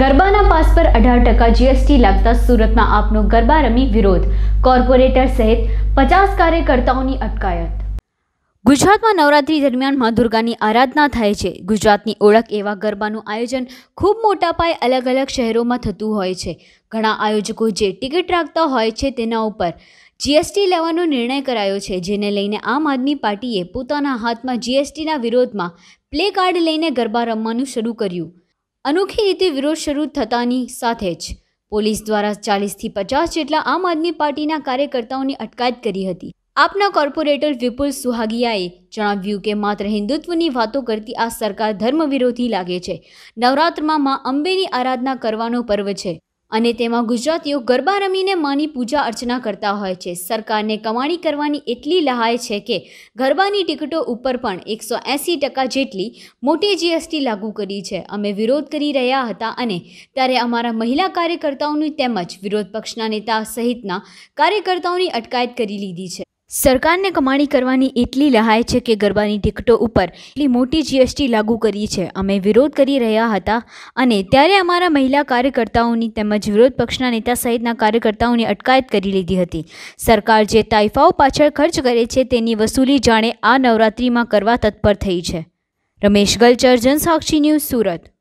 ગરબાના પાસ પર અઢાર ટકા જીએસટી લાગતા સુરતમાં આપનો ગરબા રમી વિરોધ કોર્પોરેટર સહિત પચાસ કાર્યકર્તાઓની અટકાયત ગુજરાતમાં નવરાત્રી દરમિયાન મા દુર્ગાની આરાધના થાય છે ગુજરાતની ઓળખ એવા ગરબાનું આયોજન ખૂબ મોટા પાયે અલગ અલગ શહેરોમાં થતું હોય છે ઘણા આયોજકો જે ટિકિટ રાખતા હોય છે તેના ઉપર જીએસટી લેવાનો નિર્ણય કરાયો છે જેને લઈને આમ આદમી પાર્ટીએ પોતાના હાથમાં જીએસટીના વિરોધમાં પ્લે કાર્ડ લઈને ગરબા રમવાનું શરૂ કર્યું અનોખી રીતે વિરોધ શરૂ થતાની સાથે જ પોલીસ દ્વારા ચાલીસથી પચાસ જેટલા આમ આદમી પાર્ટીના કાર્યકર્તાઓની અટકાયત કરી હતી આપના કોર્પોરેટર વિપુલ સુહાગિયાએ જણાવ્યું કે માત્ર હિન્દુત્વની વાતો કરતી આ સરકાર ધર્મ વિરોધી લાગે છે નવરાત્રમાં મા અંબેની આરાધના કરવાનો પર્વ છે અને તેમાં ગુજરાતીઓ ગરબા રમીને માની પૂજા અર્ચના કરતા હોય છે સરકારને કમાણી કરવાની એટલી લહાય છે કે ગરબાની ટિકિટો ઉપર પણ એકસો એંસી ટકા જેટલી મોટી જીએસટી લાગુ કરી છે અમે વિરોધ કરી રહ્યા હતા અને ત્યારે અમારા મહિલા કાર્યકર્તાઓની તેમજ વિરોધ પક્ષના નેતા સહિતના કાર્યકર્તાઓની અટકાયત કરી લીધી છે સરકારને કમાણી કરવાની એટલી લહાય છે કે ગરબાની ટિકટો ઉપર એટલી મોટી જીએસટી લાગુ કરી છે અમે વિરોધ કરી રહ્યા હતા અને ત્યારે અમારા મહિલા કાર્યકર્તાઓની તેમજ વિરોધ પક્ષના નેતા સહિતના કાર્યકર્તાઓની અટકાયત કરી લીધી હતી સરકાર જે તાઇફાઓ પાછળ ખર્ચ કરે છે તેની વસૂલી જાણે આ નવરાત્રિમાં કરવા તત્પર થઈ છે રમેશ ગલચર જનસાક્ષી ન્યૂઝ સુરત